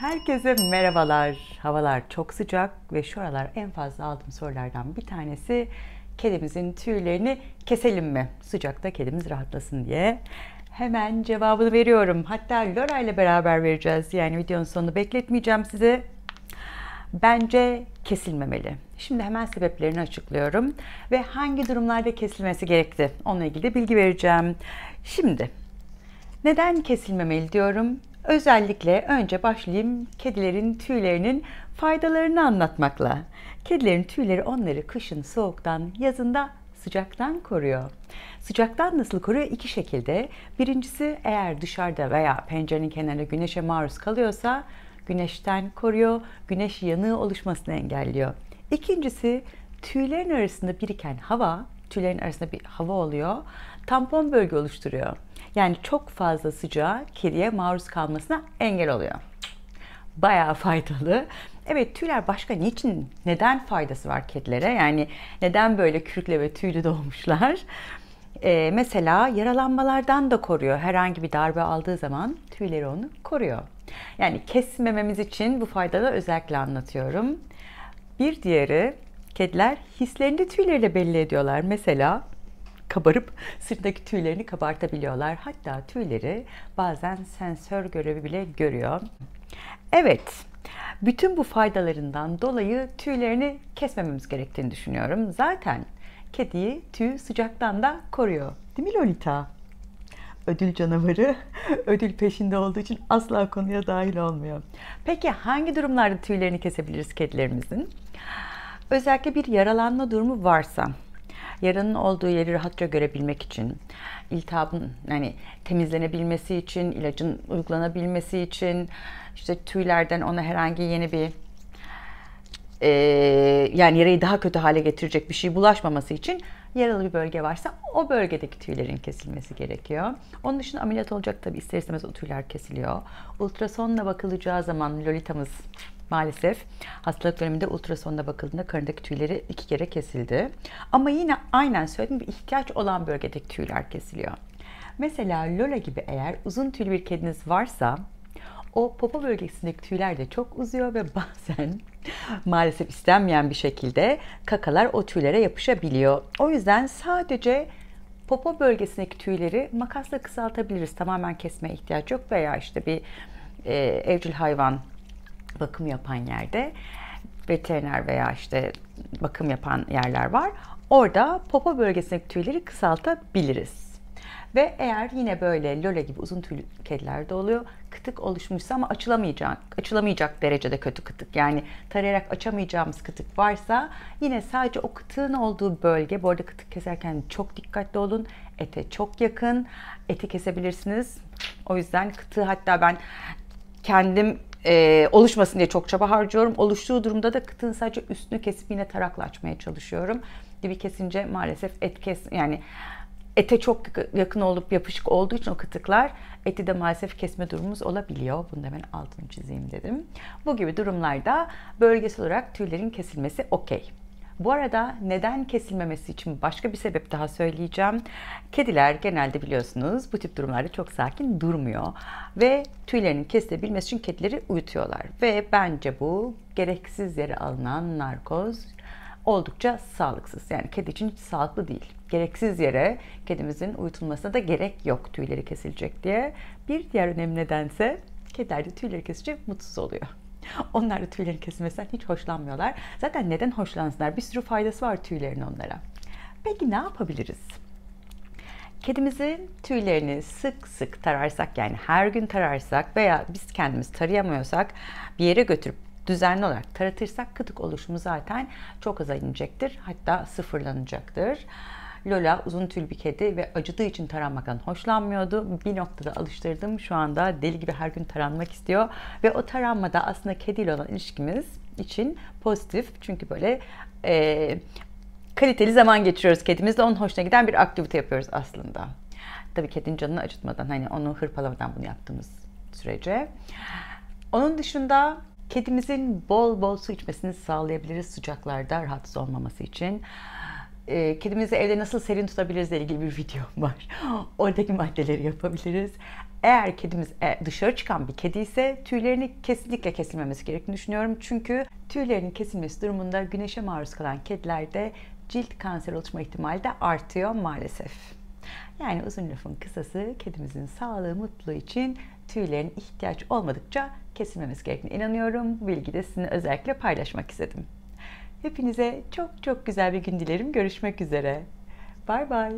Herkese merhabalar. Havalar çok sıcak ve şu aralar en fazla aldığım sorulardan bir tanesi kedimizin tüylerini keselim mi? Sıcakta kedimiz rahatlasın diye. Hemen cevabını veriyorum. Hatta Lora ile beraber vereceğiz. Yani videonun sonunu bekletmeyeceğim size. Bence kesilmemeli. Şimdi hemen sebeplerini açıklıyorum ve hangi durumlarda kesilmesi gerekti. Onunla ilgili de bilgi vereceğim. Şimdi neden kesilmemeli diyorum? Özellikle önce başlayayım kedilerin tüylerinin faydalarını anlatmakla. Kedilerin tüyleri onları kışın soğuktan, yazında sıcaktan koruyor. Sıcaktan nasıl koruyor? İki şekilde. Birincisi eğer dışarıda veya pencerenin kenarında güneşe maruz kalıyorsa güneşten koruyor, güneş yanığı oluşmasını engelliyor. İkincisi tüylerin arasında biriken hava, tüylerin arasında bir hava oluyor tampon bölge oluşturuyor. Yani çok fazla sıcağı kediye maruz kalmasına engel oluyor. Bayağı faydalı. Evet tüyler başka niçin, neden faydası var kedilere? Yani neden böyle kürkle ve tüylü doğmuşlar? Ee, mesela yaralanmalardan da koruyor. Herhangi bir darbe aldığı zaman tüyleri onu koruyor. Yani kesmememiz için bu faydalı özellikle anlatıyorum. Bir diğeri kediler hislerini tüyleriyle belli ediyorlar. Mesela kabarıp sırtındaki tüylerini kabartabiliyorlar. Hatta tüyleri bazen sensör görevi bile görüyor. Evet, bütün bu faydalarından dolayı tüylerini kesmememiz gerektiğini düşünüyorum. Zaten kediyi tüy sıcaktan da koruyor. Değil mi Lolita? Ödül canavarı ödül peşinde olduğu için asla konuya dahil olmuyor. Peki hangi durumlarda tüylerini kesebiliriz kedilerimizin? Özellikle bir yaralanma durumu varsa yaranın olduğu yeri rahatça görebilmek için, iltihabın yani temizlenebilmesi için, ilacın uygulanabilmesi için, işte tüylerden ona herhangi yeni bir e, yani yarayı daha kötü hale getirecek bir şey bulaşmaması için yaralı bir bölge varsa o bölgedeki tüylerin kesilmesi gerekiyor. Onun dışında ameliyat olacak tabi ister istemez o tüyler kesiliyor. Ultrasonla bakılacağı zaman lolitamız maalesef hastalık döneminde ultrasonda bakıldığında karındaki tüyleri iki kere kesildi. Ama yine aynen söylediğim gibi ihtiyaç olan bölgedeki tüyler kesiliyor. Mesela Lola gibi eğer uzun tüylü bir kediniz varsa o popo bölgesindeki tüyler de çok uzuyor ve bazen maalesef istenmeyen bir şekilde kakalar o tüylere yapışabiliyor. O yüzden sadece popo bölgesindeki tüyleri makasla kısaltabiliriz. Tamamen kesmeye ihtiyaç yok veya işte bir e, evcil hayvan bakım yapan yerde veteriner veya işte bakım yapan yerler var. Orada popo bölgesindeki tüyleri kısaltabiliriz. Ve eğer yine böyle löle gibi uzun tüylü kedilerde oluyor, kıtık oluşmuşsa ama açılamayacak, açılamayacak derecede kötü kıtık. Yani tarayarak açamayacağımız kıtık varsa yine sadece o kıtığın olduğu bölge, bu arada kıtık keserken çok dikkatli olun. Ete çok yakın, eti kesebilirsiniz. O yüzden kıtığı hatta ben kendim e, oluşmasın diye çok çaba harcıyorum. Oluştuğu durumda da kıtığın sadece üstünü kesip yine tarakla açmaya çalışıyorum. Dibi kesince maalesef et kes yani ete çok yakın olup yapışık olduğu için o kıtıklar eti de maalesef kesme durumumuz olabiliyor. Bunu da ben altını çizeyim dedim. Bu gibi durumlarda bölgesel olarak tüylerin kesilmesi okey. Bu arada neden kesilmemesi için başka bir sebep daha söyleyeceğim. Kediler genelde biliyorsunuz bu tip durumlarda çok sakin durmuyor ve tüylerinin kesilebilmesi için kedileri uyutuyorlar. Ve bence bu gereksiz yere alınan narkoz oldukça sağlıksız. Yani kedi için hiç sağlıklı değil gereksiz yere kedimizin uyutulmasına da gerek yok tüyleri kesilecek diye. Bir diğer önemli nedense kediler tüyleri kesince mutsuz oluyor. Onlar da tüylerin kesilmesinden hiç hoşlanmıyorlar. Zaten neden hoşlansınlar? Bir sürü faydası var tüylerin onlara. Peki ne yapabiliriz? Kedimizin tüylerini sık sık tararsak yani her gün tararsak veya biz kendimiz tarayamıyorsak bir yere götürüp düzenli olarak taratırsak kıtık oluşumu zaten çok aza Hatta sıfırlanacaktır. Lola uzun tül bir kedi ve acıdığı için taranmaktan hoşlanmıyordu. Bir noktada alıştırdım. Şu anda deli gibi her gün taranmak istiyor. Ve o taranmada aslında kediyle olan ilişkimiz için pozitif. Çünkü böyle e, kaliteli zaman geçiriyoruz kedimizle. Onun hoşuna giden bir aktivite yapıyoruz aslında. Tabii kedinin canını acıtmadan, hani onu hırpalamadan bunu yaptığımız sürece. Onun dışında kedimizin bol bol su içmesini sağlayabiliriz sıcaklarda rahatsız olmaması için e, kedimizi evde nasıl serin tutabiliriz? ilgili bir videom var. Oradaki maddeleri yapabiliriz. Eğer kedimiz e, dışarı çıkan bir kedi ise tüylerini kesinlikle kesilmemesi gerektiğini düşünüyorum. Çünkü tüylerinin kesilmesi durumunda güneşe maruz kalan kedilerde cilt kanseri oluşma ihtimali de artıyor maalesef. Yani uzun lafın kısası kedimizin sağlığı, mutluluğu için tüylerin ihtiyaç olmadıkça kesilmemesi gerektiğine inanıyorum. Bu bilgiyi de sizinle özellikle paylaşmak istedim. Hepinize çok çok güzel bir gün dilerim. Görüşmek üzere. Bay bay.